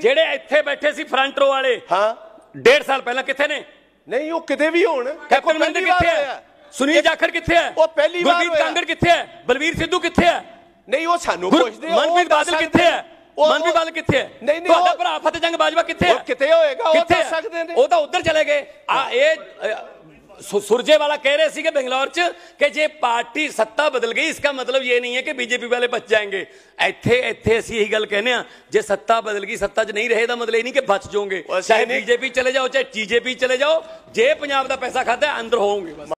ਜਿਹੜੇ ਇੱਥੇ ਬੈਠੇ ਸੀ ਫਰੰਟ ਰੋ ਵਾਲੇ ਹਾਂ 1.5 ਸਾਲ ਪਹਿਲਾਂ ਕਿੱਥੇ ਨੇ ਨਹੀਂ ਉਹ ਕਿਤੇ ਵੀ ਹੋਣ ਕੈਪਟਨ ਮਨਿੰਦਰ ਕਿੱਥੇ ਹੈ ਸੁਨੀਲ ਜਾਖੜ ਕਿੱਥੇ ਹੈ ਉਹ ਪਹਿਲੀ ਵਾਰ ਗੁਰਦੀਪ ਕਾਂਗੜ ਕਿੱਥੇ ਹੈ ਬਲਵੀਰ ਸਿੱਧੂ ਕਿੱਥੇ ਹੈ ਨਹੀਂ ਉਹ ਸਾਨੂੰ ਪੁੱਛਦੇ ਹੋ ਮਨਪ੍ਰੀਤ ਬਾਦਲ ਕਿੱਥੇ ਹੈ ਮਨਪ੍ਰੀਤ ਬਾਦਲ ਕਿੱਥੇ ਹੈ ਨਹੀਂ ਨਹੀਂ ਤੁਹਾਡਾ ਭਰਾ ਫਤਿਹ ਜੰਗ ਬਾਜਵਾ ਕਿੱਥੇ ਹੈ ਉਹ ਕਿੱਥੇ ਹੋਏਗਾ ਉਹ ਦੱਸ ਸਕਦੇ ਨੇ ਉਹ ਤਾਂ ਉੱਧਰ ਚਲੇ ਗਏ ਆ ਇਹ ਕਹਿ ਰਹੇ ਸੀ ਕਿ ਬੰਗਲੌਰ ਚ ਕਿ ਜੇ ਪਾਰਟੀ ਸੱਤਾ ਬਦਲ ਗਈ ਇਸ ਦਾ ਮਤਲਬ ਇਹ ਨਹੀਂ ਹੈ ਕਿ ਬੀਜੇਪੀ ਵਾਲੇ ਬਚ ਜਾਣਗੇ ਇੱਥੇ ਇੱਥੇ ਅਸੀਂ ਇਹੀ ਗੱਲ ਕਹਿੰਦੇ ਆ ਜੇ ਸੱਤਾ ਬਦਲ ਗਈ ਸੱਤਾ 'ਚ ਨਹੀਂ ਰਹੇ ਦਾ ਮਤਲਬ ਇਹ ਨਹੀਂ ਕਿ ਬਚ ਜਾਓਗੇ ਚਾਹੇ ਬੀਜੇਪੀ ਚਲੇ ਜਾਓ ਚਾਹੇ ਟੀਜੇਪੀ ਚਲੇ ਜਾਓ ਜੇ ਪੰਜਾਬ ਦਾ ਪੈਸਾ ਖਾਦਾ ਅੰਦਰ ਹੋਵੋਗੇ